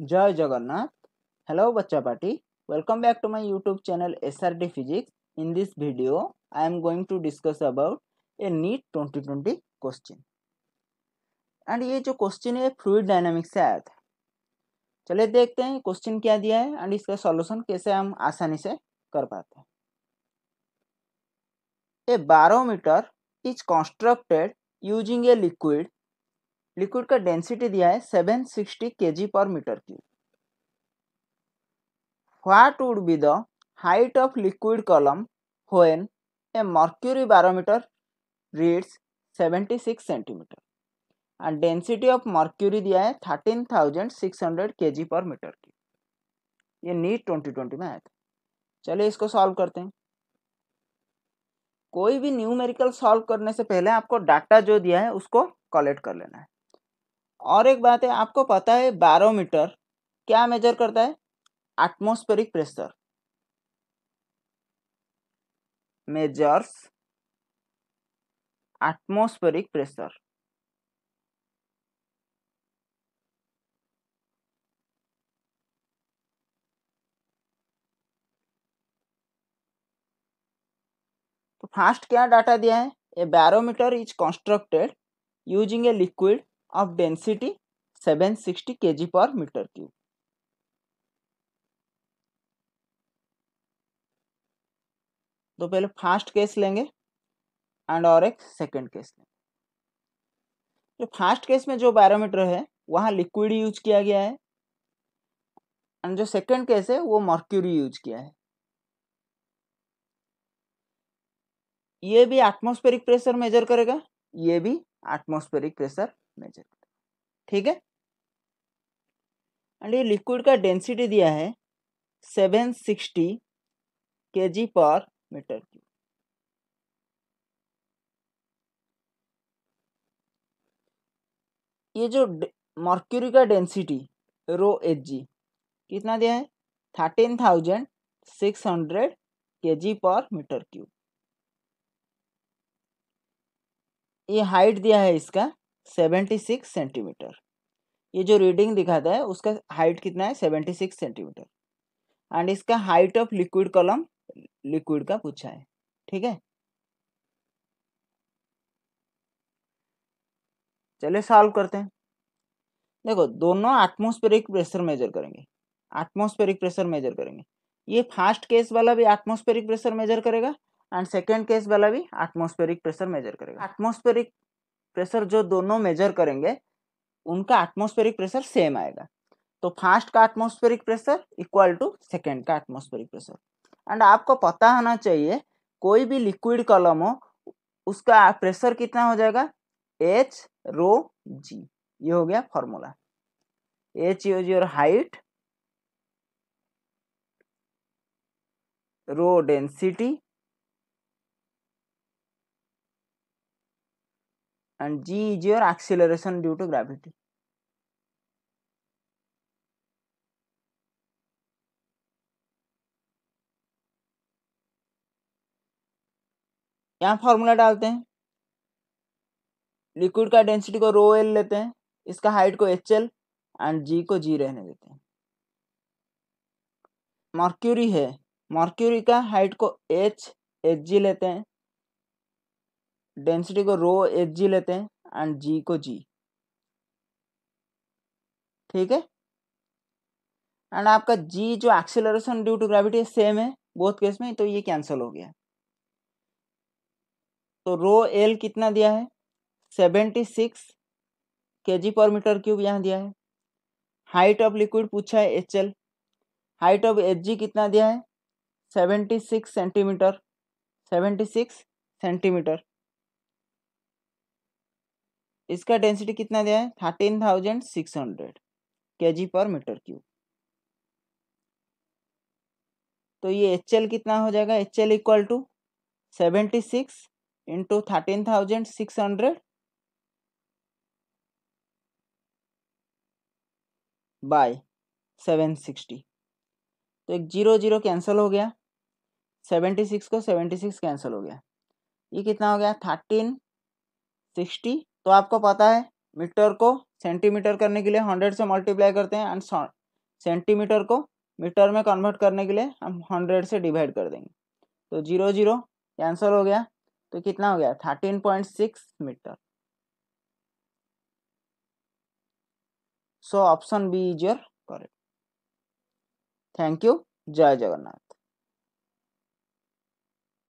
जय जगन्नाथ हेलो बच्चा party welcome back to my YouTube channel S R D physics in this video I am going to discuss about a NEET twenty twenty question and ये जो question है fluid dynamics से आया था चले देखते हैं क्वेश्चन क्या दिया है एंड इसका सॉल्यूशन कैसे हम आसानी से कर पाते हैं a barometer is constructed using a liquid liquid का डेंसिटी दिया है 760 सिक्सटी के जी पर metre cube what would be the height of liquid column when a mercury barometer reads 76 centimetre and density of mercury दिया है 13,600 जी पर metre की ये NEET 2020 में आया था चलिए इसको सॉल्व करते हैं कोई भी न्यूमेरिकल सॉल्व करने से पहले आपको डाटा जो दिया है उसको कलेक्ट कर लेना है और एक बात है आपको पता है बैरोमीटर क्या मेजर करता है atmospheric pressure measures atmospheric pressure तो फास्ट क्या डाटा दिया है a barometer is constructed using a liquid of density 760 kg per meter cube. तो पहले फास्ट केस लेंगे एंड और एक सेकंड केस लेंगे जो फास्ट केस में जो बैरोमीटर है वहाँ लिक्विड यूज किया गया है एंड जो सेकंड केस है वो मर्क्यूरी यूज किया है ये भी एटमॉस्फेरिक प्रेशर मेजर करेगा ये भी एटमॉस्फेरिक प्रेशर मेजर ठीक है एंड ये लिक्विड का डेंसिटी दिया है सेवन सिक्सटी के जी पर मीटर क्यूब ये जो मर्क्यूरी का डेंसिटी रो एच जी कितना दिया है थर्टीन थाउजेंड सिक्स हंड्रेड के जी पर मीटर क्यूब ये हाइट दिया है इसका सेवेंटी सिक्स सेंटीमीटर ये जो रीडिंग दिखाता है उसका हाइट कितना है सेवेंटी सिक्स सेंटीमीटर एंड इसका height of liquid column liquid का पूछा है ठीक है चले सॉल्व करते हैं देखो दोनों एटमोस्फेरिक प्रेशर मेजर करेंगे एटमोस्फेरिक प्रेशर मेजर करेंगे ये फर्स्ट केस वाला भी एटमोस्फेरिक प्रेशर मेजर करेगा एंड सेकेंड केस वाला भी एटमोस्फेरिक प्रेशर मेजर करेगा एटमोस्फेरिक प्रेशर जो दोनों मेजर करेंगे उनका एटमोस्फेरिक प्रेशर सेम आएगा तो फर्स्ट का atmospheric pressure equal to second का एटमोस्फेरिक प्रेशर एंड आपको पता होना चाहिए कोई भी लिक्विड कॉलम हो उसका प्रेशर कितना हो जाएगा एच रो जी ये हो गया formula h is your height rho density and g is your acceleration due to gravity यहाँ फॉर्मूला डालते हैं लिक्विड का डेंसिटी को रो एल लेते हैं इसका हाइट को एच एल एंड जी को जी रहने देते हैं मॉर्क्यूरी है मॉर्क्यूरी का हाइट को एच एच जी लेते हैं डेंसिटी को रो एच जी लेते हैं एंड जी को जी ठीक है एंड आपका जी जो acceleration due to gravity same है बोथ केस में तो ये कैंसिल हो गया तो रो एल कितना दिया है सेवेंटी सिक्स के जी पर मीटर क्यूब यहाँ दिया है हाइट ऑफ लिक्विड पूछा है h l height of h g कितना दिया है seventy six centimetre seventy six centimetre इसका डेंसिटी कितना दिया है थर्टीन थाउजेंड सिक्स हंड्रेड के जी पर मीटर क्यूब तो ये एच एल कितना हो जाएगा h l equal to seventy six into thirteen thousand six hundred by seven sixty तो एक जीरो जीरो कैंसिल हो गया सेवेंटी सिक्स को सेवेंटी सिक्स कैंसिल हो गया ये कितना हो गया थर्टीन सिक्सटी तो आपको पता है मीटर को सेंटीमीटर करने के लिए हंड्रेड से मल्टीप्लाई करते हैं एंड सेंटीमीटर को मीटर में कन्वर्ट करने के लिए हम हंड्रेड से डिवाइड कर देंगे तो जीरो जीरो कैंसल हो गया तो कितना हो गया thirteen point six metre so option b is your correct thank you जय जगन्नाथ